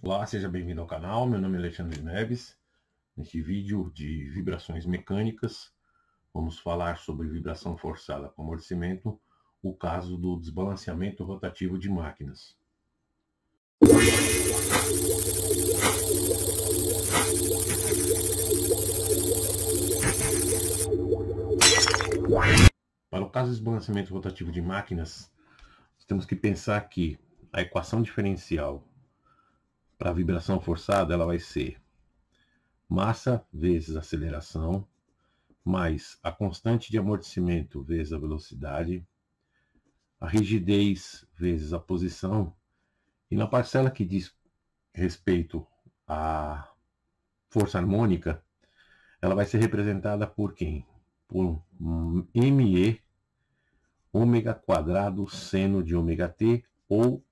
Olá, seja bem-vindo ao canal. Meu nome é Alexandre Neves. Neste vídeo de vibrações mecânicas, vamos falar sobre vibração forçada com amortecimento, o caso do desbalanceamento rotativo de máquinas. Para o caso de desbalanceamento rotativo de máquinas, temos que pensar que a equação diferencial para a vibração forçada, ela vai ser massa vezes aceleração, mais a constante de amortecimento vezes a velocidade, a rigidez vezes a posição, e na parcela que diz respeito à força harmônica, ela vai ser representada por quem? Por ME ômega quadrado seno de ômega t ou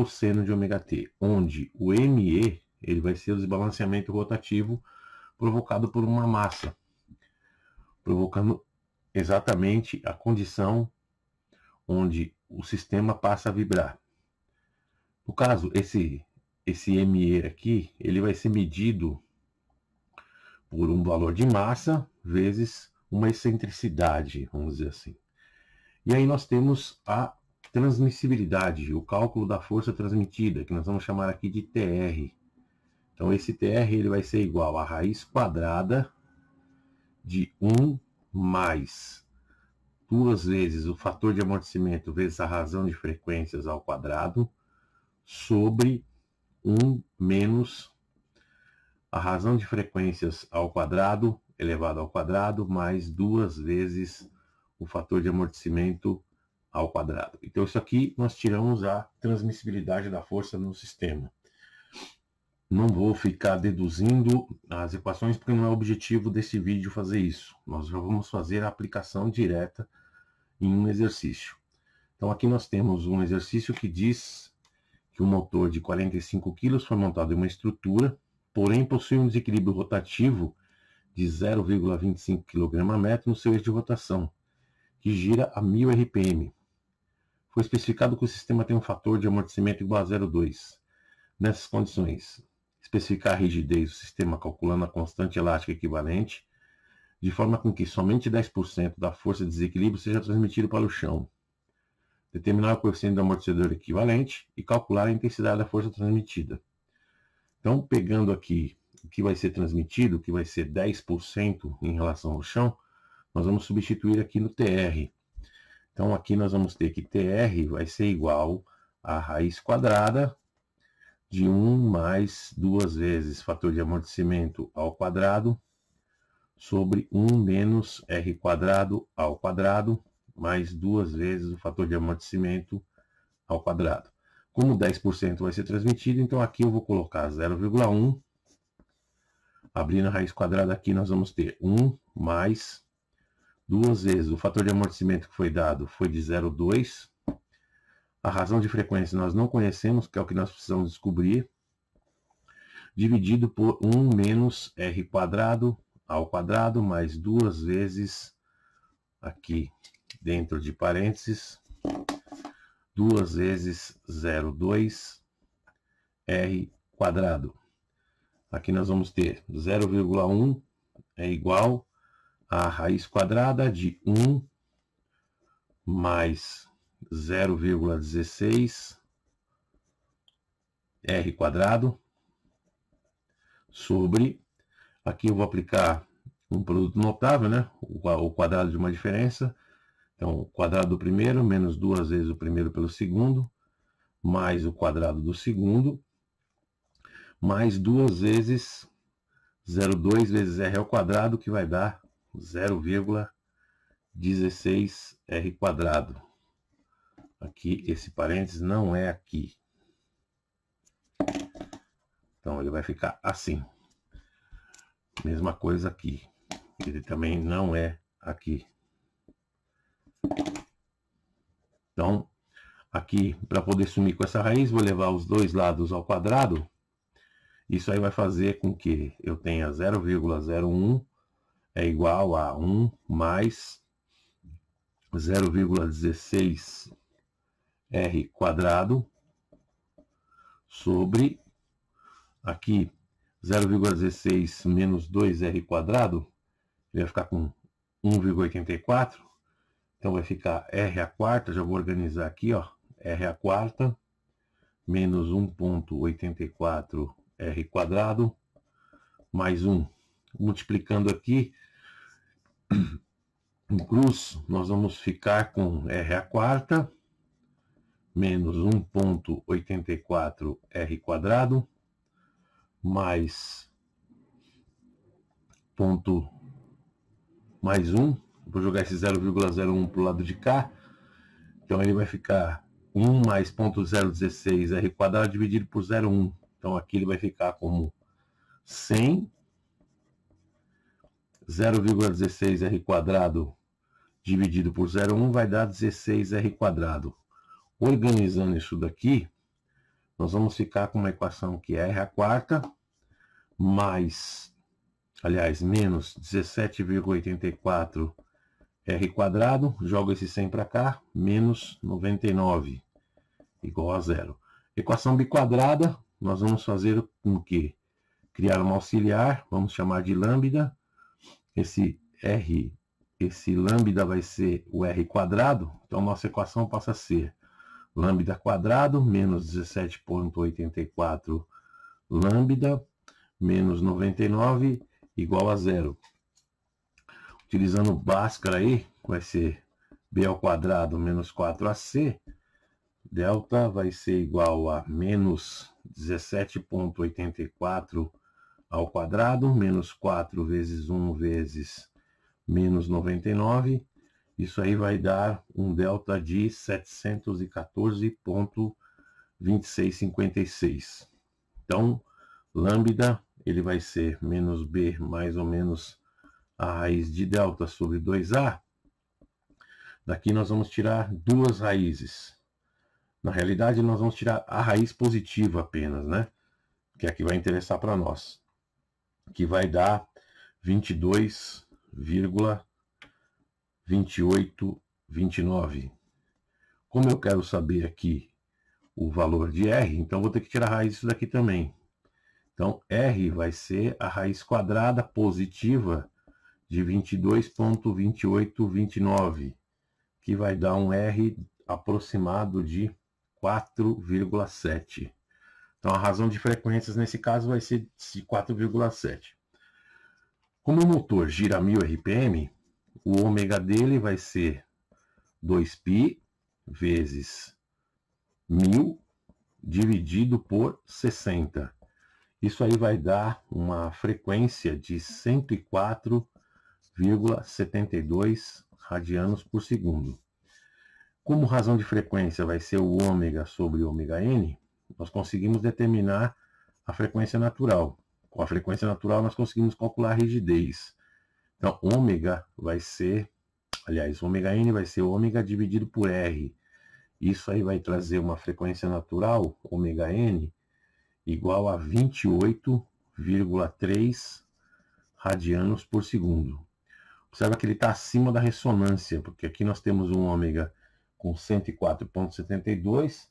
o seno de ωt, onde o ME ele vai ser o desbalanceamento rotativo provocado por uma massa, provocando exatamente a condição onde o sistema passa a vibrar. No caso, esse, esse ME aqui, ele vai ser medido por um valor de massa vezes uma excentricidade, vamos dizer assim. E aí nós temos a transmissibilidade, o cálculo da força transmitida, que nós vamos chamar aqui de TR. Então, esse TR ele vai ser igual a raiz quadrada de 1 mais duas vezes o fator de amortecimento vezes a razão de frequências ao quadrado sobre 1 menos a razão de frequências ao quadrado elevado ao quadrado mais duas vezes o fator de amortecimento ao quadrado. Então isso aqui nós tiramos a transmissibilidade da força no sistema. Não vou ficar deduzindo as equações porque não é objetivo desse vídeo fazer isso. Nós já vamos fazer a aplicação direta em um exercício. Então aqui nós temos um exercício que diz que um motor de 45 kg foi montado em uma estrutura, porém possui um desequilíbrio rotativo de 0,25 kg metro no seu eixo de rotação, que gira a 1000 RPM foi especificado que o sistema tem um fator de amortecimento igual a 0,2. Nessas condições, especificar a rigidez do sistema calculando a constante elástica equivalente, de forma com que somente 10% da força de desequilíbrio seja transmitido para o chão. Determinar o coeficiente do amortecedor equivalente e calcular a intensidade da força transmitida. Então, pegando aqui o que vai ser transmitido, que vai ser 10% em relação ao chão, nós vamos substituir aqui no TR, então, aqui nós vamos ter que TR vai ser igual a raiz quadrada de 1 mais duas vezes fator de amortecimento ao quadrado sobre 1 menos R quadrado ao quadrado mais duas vezes o fator de amortecimento ao quadrado. Como 10% vai ser transmitido, então aqui eu vou colocar 0,1. Abrindo a raiz quadrada aqui, nós vamos ter 1 mais duas vezes. O fator de amortecimento que foi dado foi de 0,2. A razão de frequência nós não conhecemos, que é o que nós precisamos descobrir, dividido por 1 menos r quadrado ao quadrado mais duas vezes aqui dentro de parênteses, duas vezes 0,2 r quadrado. Aqui nós vamos ter 0,1 é igual a raiz quadrada de 1 mais 0,16 r quadrado sobre, aqui eu vou aplicar um produto notável, né? o quadrado de uma diferença, então o quadrado do primeiro menos duas vezes o primeiro pelo segundo, mais o quadrado do segundo, mais duas vezes 0,2 vezes r ao quadrado, que vai dar 0,16r quadrado. Aqui, esse parênteses não é aqui. Então, ele vai ficar assim. Mesma coisa aqui. Ele também não é aqui. Então, aqui, para poder sumir com essa raiz, vou levar os dois lados ao quadrado. Isso aí vai fazer com que eu tenha 0,01 é igual a 1 mais 0,16 r quadrado sobre aqui 0,16 menos 2r quadrado, ele vai ficar com 1,84, então vai ficar r a quarta, já vou organizar aqui, ó, r a quarta menos 1,84 r quadrado mais 1, multiplicando aqui cruz, nós vamos ficar com R a quarta menos 1.84 R quadrado mais ponto mais 1. Vou jogar esse 0,01 para o lado de cá. Então ele vai ficar 1 mais 0.016 R quadrado dividido por 0,1. Então aqui ele vai ficar como 100 0,16r dividido por 0,1 vai dar 16r. Organizando isso daqui, nós vamos ficar com uma equação que é r a quarta mais, aliás, menos 17,84 r quadrado, Joga esse 100 para cá, menos 99, igual a zero. Equação biquadrada, nós vamos fazer com que? Criar uma auxiliar, vamos chamar de lambda, esse R, esse lambda vai ser o R quadrado, então nossa equação passa a ser lambda quadrado menos 17.84 lambda menos 99 igual a zero. Utilizando Bhaskara aí, vai ser b ao quadrado menos 4ac, delta vai ser igual a menos 17.84 ao quadrado, menos 4 vezes 1 vezes menos 99. Isso aí vai dar um delta de 714,2656. Então, lambda, ele vai ser menos b mais ou menos a raiz de delta sobre 2a. Daqui nós vamos tirar duas raízes. Na realidade, nós vamos tirar a raiz positiva apenas, né? Que é a que vai interessar para nós que vai dar 22,2829. Como eu quero saber aqui o valor de R, então vou ter que tirar a raiz disso daqui também. Então, R vai ser a raiz quadrada positiva de 22,2829, que vai dar um R aproximado de 4,7. Então a razão de frequências nesse caso vai ser de 4,7. Como o motor gira 1000 RPM, o ômega dele vai ser 2π vezes 1000 dividido por 60. Isso aí vai dar uma frequência de 104,72 radianos por segundo. Como razão de frequência vai ser o ômega sobre ômega n, nós conseguimos determinar a frequência natural. Com a frequência natural, nós conseguimos calcular a rigidez. Então, ômega vai ser, aliás, ômega n vai ser ômega dividido por r. Isso aí vai trazer uma frequência natural, ômega n, igual a 28,3 radianos por segundo. Observa que ele está acima da ressonância, porque aqui nós temos um ômega com 104,72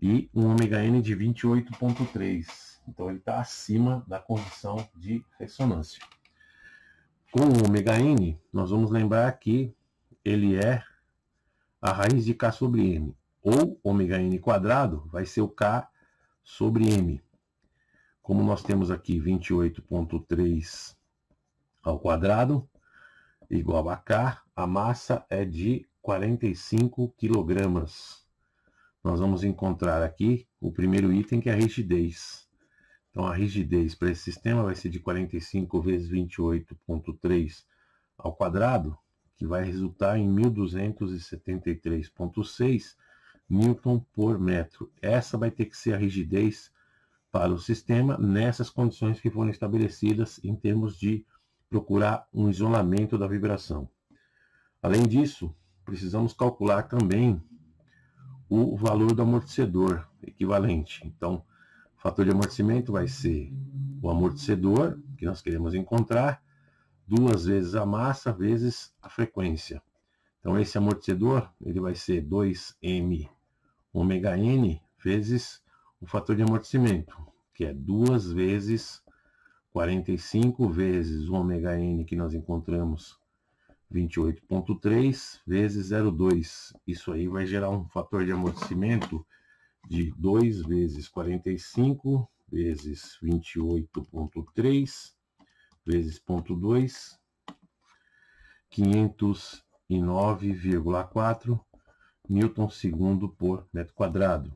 e um ômega n de 28,3. Então ele está acima da condição de ressonância. Com o ômega n, nós vamos lembrar que ele é a raiz de k sobre m, ou ômega n quadrado vai ser o k sobre m. Como nós temos aqui 28,3 ao quadrado, igual a k, a massa é de 45 quilogramas nós vamos encontrar aqui o primeiro item que é a rigidez. Então a rigidez para esse sistema vai ser de 45 vezes 28.3 ao quadrado, que vai resultar em 1273.6 newton por metro. Essa vai ter que ser a rigidez para o sistema nessas condições que foram estabelecidas em termos de procurar um isolamento da vibração. Além disso, precisamos calcular também o valor do amortecedor equivalente. Então, o fator de amortecimento vai ser o amortecedor que nós queremos encontrar, duas vezes a massa vezes a frequência. Então, esse amortecedor ele vai ser 2m ômega n vezes o fator de amortecimento, que é duas vezes 45 vezes o ômega n que nós encontramos 28.3 vezes 0,2. Isso aí vai gerar um fator de amortecimento de 2 vezes 45 vezes 28.3 vezes 0.2, 509,4 newton segundo por metro quadrado.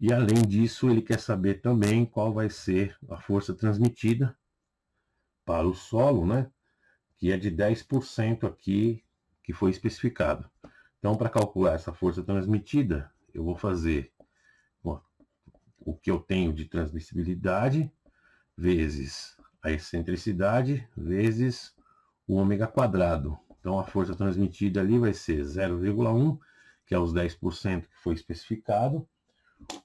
E além disso, ele quer saber também qual vai ser a força transmitida para o solo, né? que é de 10% aqui que foi especificado. Então, para calcular essa força transmitida, eu vou fazer o que eu tenho de transmissibilidade vezes a excentricidade vezes o ômega quadrado. Então, a força transmitida ali vai ser 0,1, que é os 10% que foi especificado.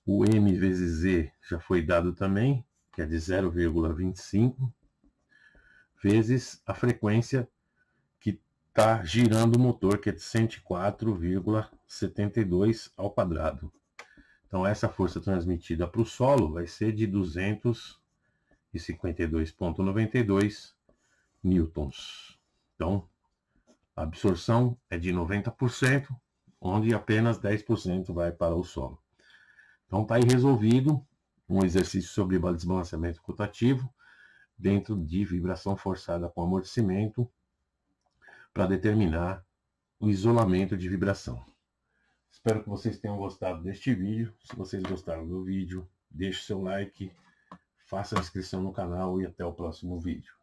O m vezes z já foi dado também, que é de 0,25 vezes a frequência que está girando o motor, que é de 104,72 ao quadrado. Então essa força transmitida para o solo vai ser de 252,92 newtons. Então a absorção é de 90%, onde apenas 10% vai para o solo. Então está aí resolvido um exercício sobre desbalanceamento rotativo dentro de vibração forçada com amortecimento para determinar o isolamento de vibração. Espero que vocês tenham gostado deste vídeo. Se vocês gostaram do vídeo, deixe seu like, faça a inscrição no canal e até o próximo vídeo.